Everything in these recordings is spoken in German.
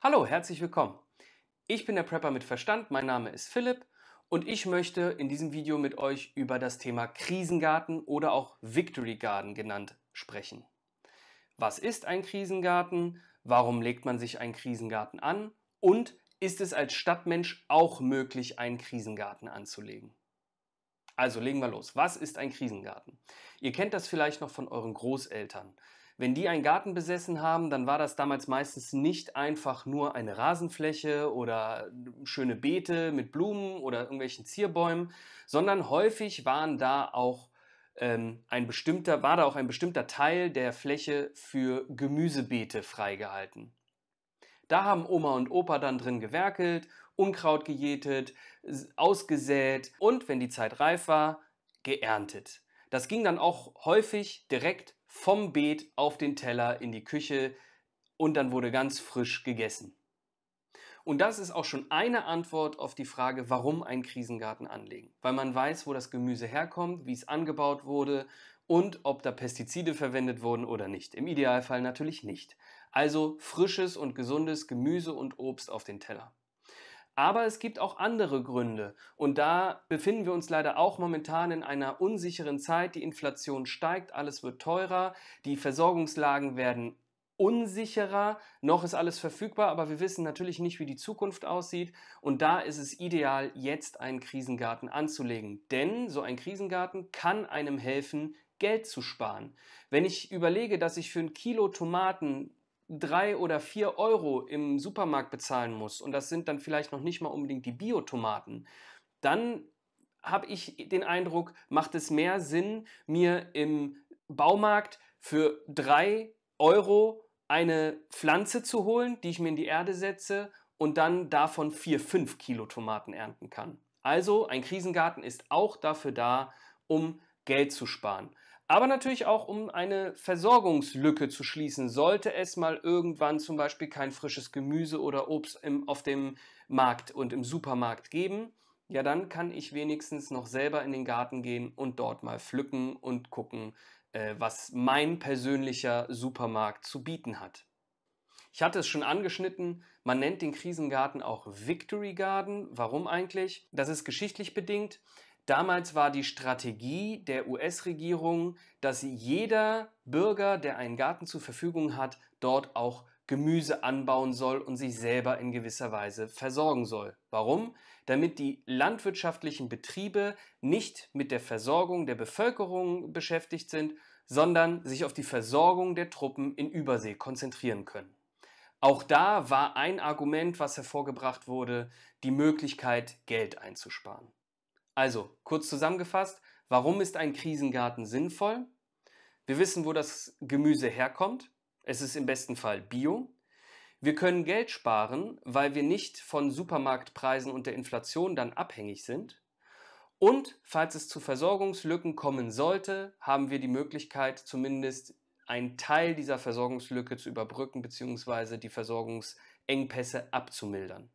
Hallo, herzlich willkommen. Ich bin der Prepper mit Verstand, mein Name ist Philipp und ich möchte in diesem Video mit euch über das Thema Krisengarten oder auch Victory Garden genannt sprechen. Was ist ein Krisengarten? Warum legt man sich einen Krisengarten an? Und ist es als Stadtmensch auch möglich, einen Krisengarten anzulegen? Also legen wir los. Was ist ein Krisengarten? Ihr kennt das vielleicht noch von euren Großeltern. Wenn die einen Garten besessen haben, dann war das damals meistens nicht einfach nur eine Rasenfläche oder schöne Beete mit Blumen oder irgendwelchen Zierbäumen, sondern häufig waren da auch ähm, ein bestimmter, war da auch ein bestimmter Teil der Fläche für Gemüsebeete freigehalten. Da haben Oma und Opa dann drin gewerkelt, Unkraut gejätet, ausgesät und, wenn die Zeit reif war, geerntet. Das ging dann auch häufig direkt vom Beet auf den Teller in die Küche und dann wurde ganz frisch gegessen. Und das ist auch schon eine Antwort auf die Frage, warum einen Krisengarten anlegen. Weil man weiß, wo das Gemüse herkommt, wie es angebaut wurde und ob da Pestizide verwendet wurden oder nicht. Im Idealfall natürlich nicht. Also frisches und gesundes Gemüse und Obst auf den Teller. Aber es gibt auch andere Gründe. Und da befinden wir uns leider auch momentan in einer unsicheren Zeit. Die Inflation steigt, alles wird teurer, die Versorgungslagen werden unsicherer. Noch ist alles verfügbar, aber wir wissen natürlich nicht, wie die Zukunft aussieht. Und da ist es ideal, jetzt einen Krisengarten anzulegen. Denn so ein Krisengarten kann einem helfen, Geld zu sparen. Wenn ich überlege, dass ich für ein Kilo Tomaten drei oder vier Euro im Supermarkt bezahlen muss und das sind dann vielleicht noch nicht mal unbedingt die Biotomaten, dann habe ich den Eindruck, macht es mehr Sinn, mir im Baumarkt für drei Euro eine Pflanze zu holen, die ich mir in die Erde setze und dann davon vier, fünf Kilo Tomaten ernten kann. Also ein Krisengarten ist auch dafür da, um Geld zu sparen aber natürlich auch, um eine Versorgungslücke zu schließen, sollte es mal irgendwann zum Beispiel kein frisches Gemüse oder Obst im, auf dem Markt und im Supermarkt geben. Ja, dann kann ich wenigstens noch selber in den Garten gehen und dort mal pflücken und gucken, äh, was mein persönlicher Supermarkt zu bieten hat. Ich hatte es schon angeschnitten, man nennt den Krisengarten auch Victory Garden. Warum eigentlich? Das ist geschichtlich bedingt. Damals war die Strategie der US-Regierung, dass jeder Bürger, der einen Garten zur Verfügung hat, dort auch Gemüse anbauen soll und sich selber in gewisser Weise versorgen soll. Warum? Damit die landwirtschaftlichen Betriebe nicht mit der Versorgung der Bevölkerung beschäftigt sind, sondern sich auf die Versorgung der Truppen in Übersee konzentrieren können. Auch da war ein Argument, was hervorgebracht wurde, die Möglichkeit, Geld einzusparen. Also, kurz zusammengefasst, warum ist ein Krisengarten sinnvoll? Wir wissen, wo das Gemüse herkommt. Es ist im besten Fall Bio. Wir können Geld sparen, weil wir nicht von Supermarktpreisen und der Inflation dann abhängig sind. Und falls es zu Versorgungslücken kommen sollte, haben wir die Möglichkeit, zumindest einen Teil dieser Versorgungslücke zu überbrücken bzw. die Versorgungsengpässe abzumildern.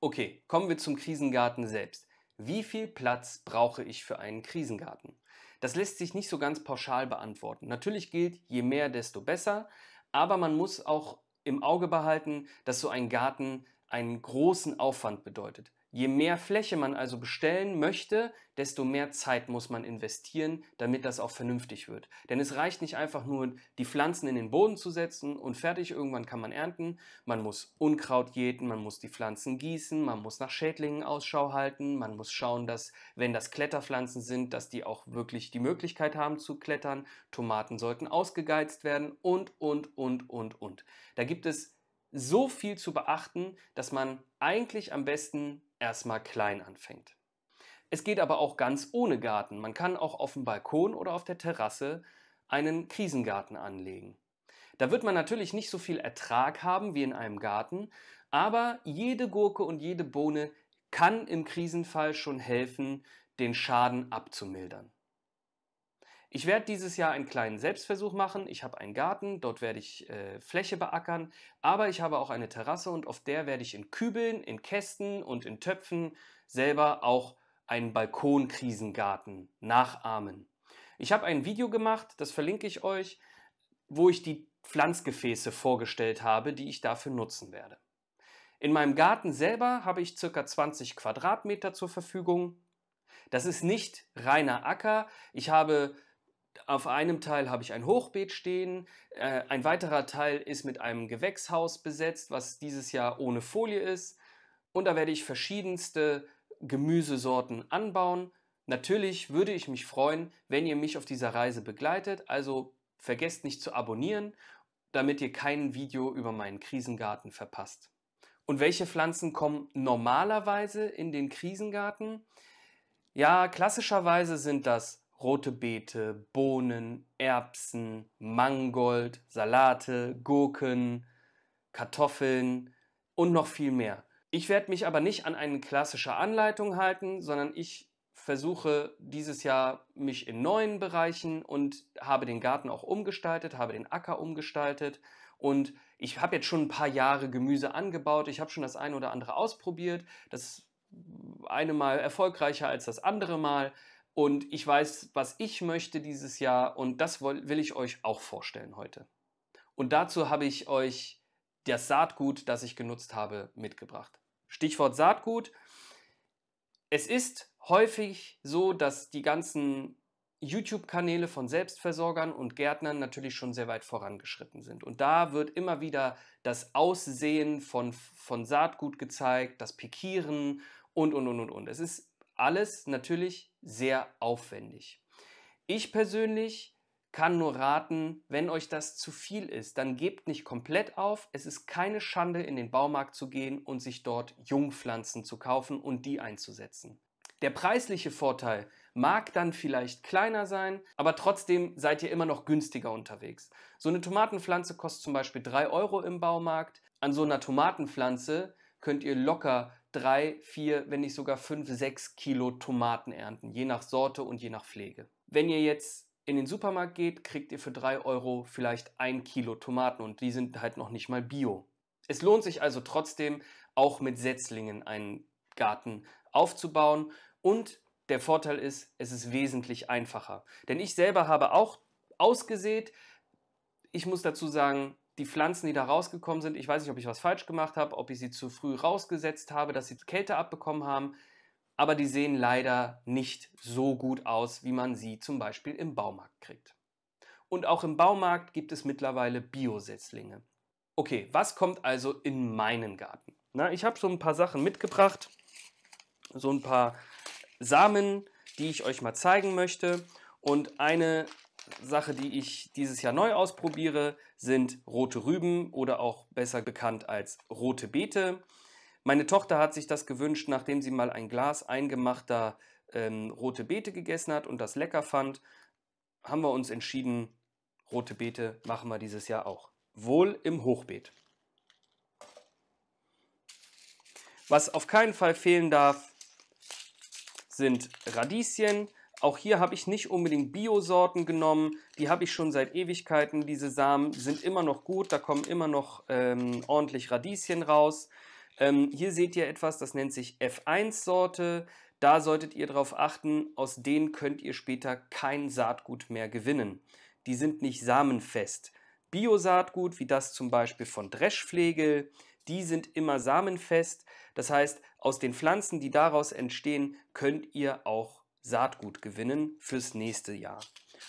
Okay, kommen wir zum Krisengarten selbst. Wie viel Platz brauche ich für einen Krisengarten? Das lässt sich nicht so ganz pauschal beantworten. Natürlich gilt, je mehr, desto besser, aber man muss auch im Auge behalten, dass so ein Garten einen großen Aufwand bedeutet. Je mehr Fläche man also bestellen möchte, desto mehr Zeit muss man investieren, damit das auch vernünftig wird. Denn es reicht nicht einfach nur, die Pflanzen in den Boden zu setzen und fertig, irgendwann kann man ernten. Man muss Unkraut jäten, man muss die Pflanzen gießen, man muss nach Schädlingen Ausschau halten, man muss schauen, dass, wenn das Kletterpflanzen sind, dass die auch wirklich die Möglichkeit haben zu klettern. Tomaten sollten ausgegeizt werden und, und, und, und, und. Da gibt es so viel zu beachten, dass man eigentlich am besten erstmal klein anfängt. Es geht aber auch ganz ohne Garten. Man kann auch auf dem Balkon oder auf der Terrasse einen Krisengarten anlegen. Da wird man natürlich nicht so viel Ertrag haben wie in einem Garten, aber jede Gurke und jede Bohne kann im Krisenfall schon helfen, den Schaden abzumildern. Ich werde dieses Jahr einen kleinen Selbstversuch machen. Ich habe einen Garten, dort werde ich äh, Fläche beackern, aber ich habe auch eine Terrasse und auf der werde ich in Kübeln, in Kästen und in Töpfen selber auch einen Balkonkrisengarten nachahmen. Ich habe ein Video gemacht, das verlinke ich euch, wo ich die Pflanzgefäße vorgestellt habe, die ich dafür nutzen werde. In meinem Garten selber habe ich ca. 20 Quadratmeter zur Verfügung. Das ist nicht reiner Acker. Ich habe auf einem Teil habe ich ein Hochbeet stehen, äh, ein weiterer Teil ist mit einem Gewächshaus besetzt, was dieses Jahr ohne Folie ist. Und da werde ich verschiedenste Gemüsesorten anbauen. Natürlich würde ich mich freuen, wenn ihr mich auf dieser Reise begleitet, also vergesst nicht zu abonnieren, damit ihr kein Video über meinen Krisengarten verpasst. Und welche Pflanzen kommen normalerweise in den Krisengarten? Ja, klassischerweise sind das rote Beete, Bohnen, Erbsen, Mangold, Salate, Gurken, Kartoffeln und noch viel mehr. Ich werde mich aber nicht an eine klassische Anleitung halten, sondern ich versuche dieses Jahr mich in neuen Bereichen und habe den Garten auch umgestaltet, habe den Acker umgestaltet und ich habe jetzt schon ein paar Jahre Gemüse angebaut. Ich habe schon das eine oder andere ausprobiert. Das eine Mal erfolgreicher als das andere Mal. Und ich weiß, was ich möchte dieses Jahr und das will ich euch auch vorstellen heute. Und dazu habe ich euch das Saatgut, das ich genutzt habe, mitgebracht. Stichwort Saatgut. Es ist häufig so, dass die ganzen YouTube-Kanäle von Selbstversorgern und Gärtnern natürlich schon sehr weit vorangeschritten sind. Und da wird immer wieder das Aussehen von, von Saatgut gezeigt, das Pikieren und, und, und, und, und. Es ist alles natürlich sehr aufwendig. Ich persönlich kann nur raten, wenn euch das zu viel ist, dann gebt nicht komplett auf. Es ist keine Schande, in den Baumarkt zu gehen und sich dort Jungpflanzen zu kaufen und die einzusetzen. Der preisliche Vorteil mag dann vielleicht kleiner sein, aber trotzdem seid ihr immer noch günstiger unterwegs. So eine Tomatenpflanze kostet zum Beispiel 3 Euro im Baumarkt. An so einer Tomatenpflanze könnt ihr locker drei, vier, wenn nicht sogar fünf, sechs Kilo Tomaten ernten, je nach Sorte und je nach Pflege. Wenn ihr jetzt in den Supermarkt geht, kriegt ihr für drei Euro vielleicht ein Kilo Tomaten und die sind halt noch nicht mal bio. Es lohnt sich also trotzdem, auch mit Setzlingen einen Garten aufzubauen und der Vorteil ist, es ist wesentlich einfacher. Denn ich selber habe auch ausgesät. Ich muss dazu sagen, die Pflanzen, die da rausgekommen sind, ich weiß nicht, ob ich was falsch gemacht habe, ob ich sie zu früh rausgesetzt habe, dass sie Kälte abbekommen haben, aber die sehen leider nicht so gut aus, wie man sie zum Beispiel im Baumarkt kriegt. Und auch im Baumarkt gibt es mittlerweile Biosetzlinge. Okay, was kommt also in meinen Garten? Na, ich habe so ein paar Sachen mitgebracht, so ein paar Samen, die ich euch mal zeigen möchte. Und eine Sache, die ich dieses Jahr neu ausprobiere, sind rote Rüben oder auch besser bekannt als rote Beete. Meine Tochter hat sich das gewünscht, nachdem sie mal ein Glas eingemachter ähm, rote Beete gegessen hat und das lecker fand, haben wir uns entschieden, rote Beete machen wir dieses Jahr auch. Wohl im Hochbeet. Was auf keinen Fall fehlen darf, sind Radieschen. Auch hier habe ich nicht unbedingt Bio-Sorten genommen, die habe ich schon seit Ewigkeiten. Diese Samen sind immer noch gut, da kommen immer noch ähm, ordentlich Radieschen raus. Ähm, hier seht ihr etwas, das nennt sich F1-Sorte. Da solltet ihr darauf achten, aus denen könnt ihr später kein Saatgut mehr gewinnen. Die sind nicht samenfest. Bio-Saatgut, wie das zum Beispiel von Dreschflegel, die sind immer samenfest. Das heißt, aus den Pflanzen, die daraus entstehen, könnt ihr auch Saatgut gewinnen fürs nächste Jahr.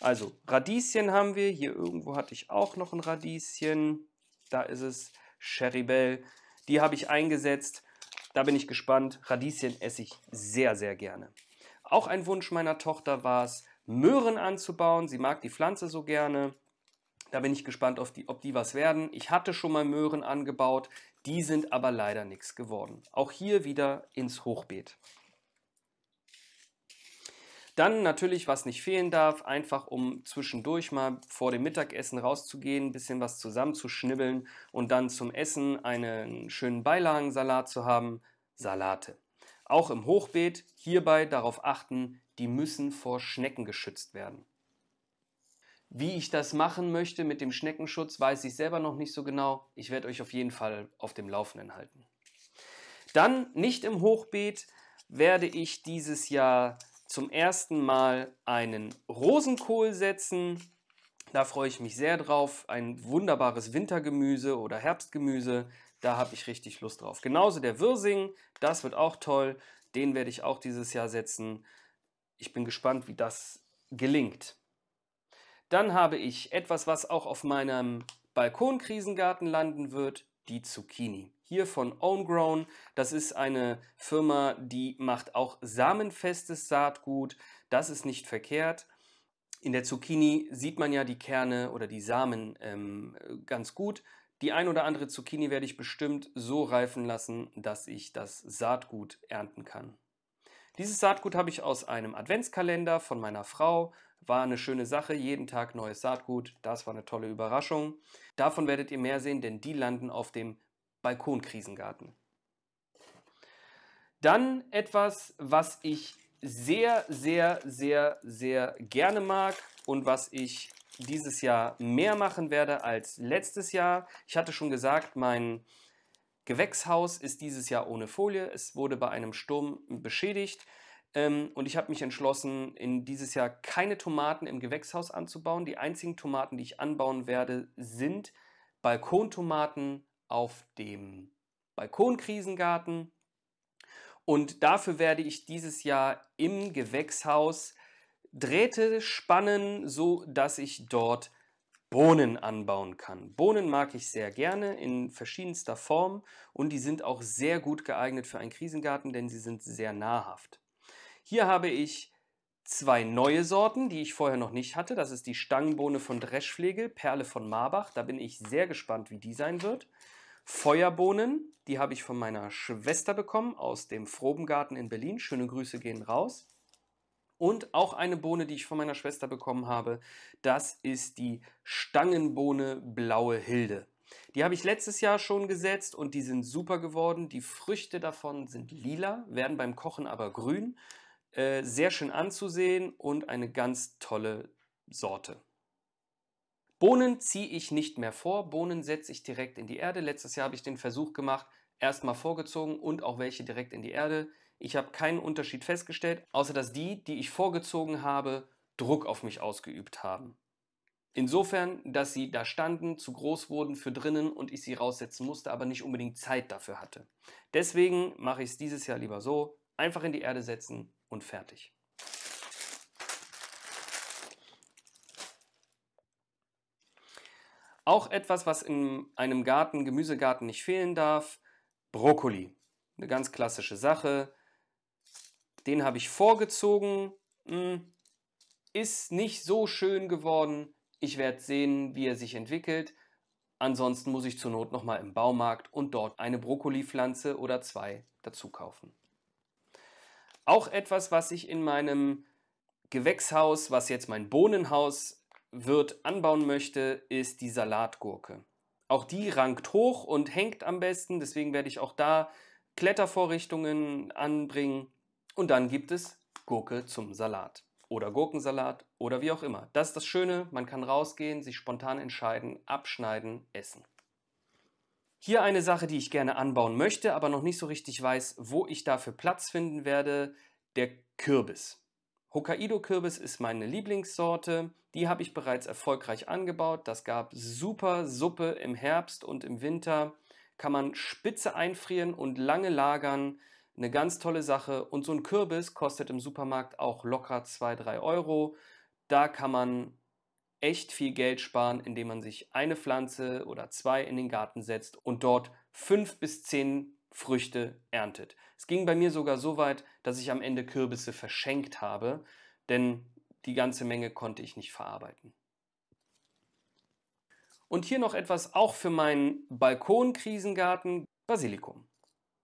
Also Radieschen haben wir. Hier irgendwo hatte ich auch noch ein Radieschen. Da ist es Cheribel. Die habe ich eingesetzt. Da bin ich gespannt. Radieschen esse ich sehr, sehr gerne. Auch ein Wunsch meiner Tochter war es, Möhren anzubauen. Sie mag die Pflanze so gerne. Da bin ich gespannt, ob die, ob die was werden. Ich hatte schon mal Möhren angebaut. Die sind aber leider nichts geworden. Auch hier wieder ins Hochbeet. Dann natürlich, was nicht fehlen darf, einfach um zwischendurch mal vor dem Mittagessen rauszugehen, ein bisschen was zusammenzuschnibbeln und dann zum Essen einen schönen Beilagensalat zu haben, Salate. Auch im Hochbeet hierbei darauf achten, die müssen vor Schnecken geschützt werden. Wie ich das machen möchte mit dem Schneckenschutz, weiß ich selber noch nicht so genau. Ich werde euch auf jeden Fall auf dem Laufenden halten. Dann nicht im Hochbeet werde ich dieses Jahr zum ersten Mal einen Rosenkohl setzen. Da freue ich mich sehr drauf. Ein wunderbares Wintergemüse oder Herbstgemüse. Da habe ich richtig Lust drauf. Genauso der Wirsing, das wird auch toll. Den werde ich auch dieses Jahr setzen. Ich bin gespannt, wie das gelingt. Dann habe ich etwas, was auch auf meinem Balkonkrisengarten landen wird, die Zucchini hier von Homegrown. Das ist eine Firma, die macht auch samenfestes Saatgut. Das ist nicht verkehrt. In der Zucchini sieht man ja die Kerne oder die Samen ähm, ganz gut. Die ein oder andere Zucchini werde ich bestimmt so reifen lassen, dass ich das Saatgut ernten kann. Dieses Saatgut habe ich aus einem Adventskalender von meiner Frau. War eine schöne Sache, jeden Tag neues Saatgut. Das war eine tolle Überraschung. Davon werdet ihr mehr sehen, denn die landen auf dem Balkonkrisengarten. Dann etwas, was ich sehr, sehr, sehr, sehr gerne mag und was ich dieses Jahr mehr machen werde als letztes Jahr. Ich hatte schon gesagt, mein Gewächshaus ist dieses Jahr ohne Folie. Es wurde bei einem Sturm beschädigt. Ähm, und ich habe mich entschlossen, in dieses Jahr keine Tomaten im Gewächshaus anzubauen. Die einzigen Tomaten, die ich anbauen werde, sind Balkontomaten auf dem Balkonkrisengarten. Und dafür werde ich dieses Jahr im Gewächshaus Drähte spannen, so dass ich dort Bohnen anbauen kann. Bohnen mag ich sehr gerne in verschiedenster Form und die sind auch sehr gut geeignet für einen Krisengarten, denn sie sind sehr nahrhaft. Hier habe ich zwei neue Sorten, die ich vorher noch nicht hatte. Das ist die Stangenbohne von Dreschflegel, Perle von Marbach. Da bin ich sehr gespannt, wie die sein wird. Feuerbohnen, die habe ich von meiner Schwester bekommen aus dem Frobengarten in Berlin. Schöne Grüße gehen raus. Und auch eine Bohne, die ich von meiner Schwester bekommen habe, das ist die Stangenbohne Blaue Hilde. Die habe ich letztes Jahr schon gesetzt und die sind super geworden. Die Früchte davon sind lila, werden beim Kochen aber grün. Äh, sehr schön anzusehen und eine ganz tolle Sorte. Bohnen ziehe ich nicht mehr vor, Bohnen setze ich direkt in die Erde. Letztes Jahr habe ich den Versuch gemacht, erstmal vorgezogen und auch welche direkt in die Erde. Ich habe keinen Unterschied festgestellt, außer dass die, die ich vorgezogen habe, Druck auf mich ausgeübt haben. Insofern, dass sie da standen, zu groß wurden für drinnen und ich sie raussetzen musste, aber nicht unbedingt Zeit dafür hatte. Deswegen mache ich es dieses Jahr lieber so, einfach in die Erde setzen, und fertig. Auch etwas, was in einem Garten, Gemüsegarten nicht fehlen darf, Brokkoli. Eine ganz klassische Sache. Den habe ich vorgezogen. Hm, ist nicht so schön geworden. Ich werde sehen, wie er sich entwickelt. Ansonsten muss ich zur Not nochmal im Baumarkt und dort eine Brokkolipflanze oder zwei dazu kaufen. Auch etwas, was ich in meinem Gewächshaus, was jetzt mein Bohnenhaus wird, anbauen möchte, ist die Salatgurke. Auch die rankt hoch und hängt am besten, deswegen werde ich auch da Klettervorrichtungen anbringen. Und dann gibt es Gurke zum Salat oder Gurkensalat oder wie auch immer. Das ist das Schöne, man kann rausgehen, sich spontan entscheiden, abschneiden, essen. Hier eine Sache, die ich gerne anbauen möchte, aber noch nicht so richtig weiß, wo ich dafür Platz finden werde, der Kürbis. Hokkaido-Kürbis ist meine Lieblingssorte. Die habe ich bereits erfolgreich angebaut. Das gab super Suppe im Herbst und im Winter. Kann man spitze einfrieren und lange lagern. Eine ganz tolle Sache. Und so ein Kürbis kostet im Supermarkt auch locker 2-3 Euro. Da kann man echt viel Geld sparen, indem man sich eine Pflanze oder zwei in den Garten setzt und dort fünf bis zehn Früchte erntet. Es ging bei mir sogar so weit, dass ich am Ende Kürbisse verschenkt habe, denn die ganze Menge konnte ich nicht verarbeiten. Und hier noch etwas auch für meinen Balkonkrisengarten, Basilikum.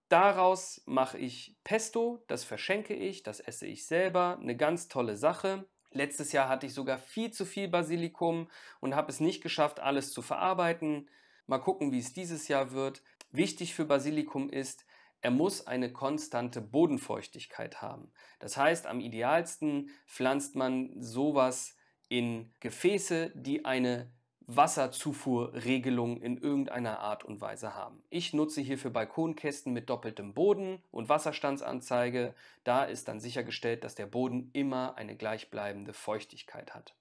Daraus mache ich Pesto, das verschenke ich, das esse ich selber, eine ganz tolle Sache. Letztes Jahr hatte ich sogar viel zu viel Basilikum und habe es nicht geschafft, alles zu verarbeiten. Mal gucken, wie es dieses Jahr wird. Wichtig für Basilikum ist, er muss eine konstante Bodenfeuchtigkeit haben. Das heißt, am idealsten pflanzt man sowas in Gefäße, die eine Wasserzufuhrregelung in irgendeiner Art und Weise haben. Ich nutze hierfür Balkonkästen mit doppeltem Boden und Wasserstandsanzeige. Da ist dann sichergestellt, dass der Boden immer eine gleichbleibende Feuchtigkeit hat.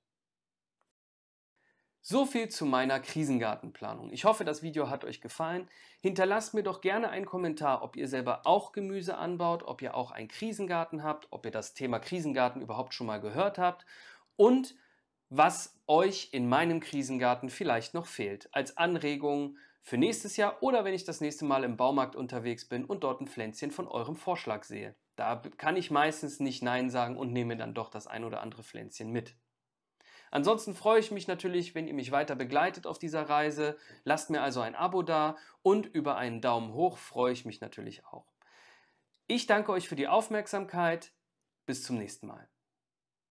So viel zu meiner Krisengartenplanung. Ich hoffe, das Video hat euch gefallen. Hinterlasst mir doch gerne einen Kommentar, ob ihr selber auch Gemüse anbaut, ob ihr auch einen Krisengarten habt, ob ihr das Thema Krisengarten überhaupt schon mal gehört habt und was euch in meinem Krisengarten vielleicht noch fehlt, als Anregung für nächstes Jahr oder wenn ich das nächste Mal im Baumarkt unterwegs bin und dort ein Pflänzchen von eurem Vorschlag sehe. Da kann ich meistens nicht Nein sagen und nehme dann doch das ein oder andere Pflänzchen mit. Ansonsten freue ich mich natürlich, wenn ihr mich weiter begleitet auf dieser Reise. Lasst mir also ein Abo da und über einen Daumen hoch freue ich mich natürlich auch. Ich danke euch für die Aufmerksamkeit. Bis zum nächsten Mal.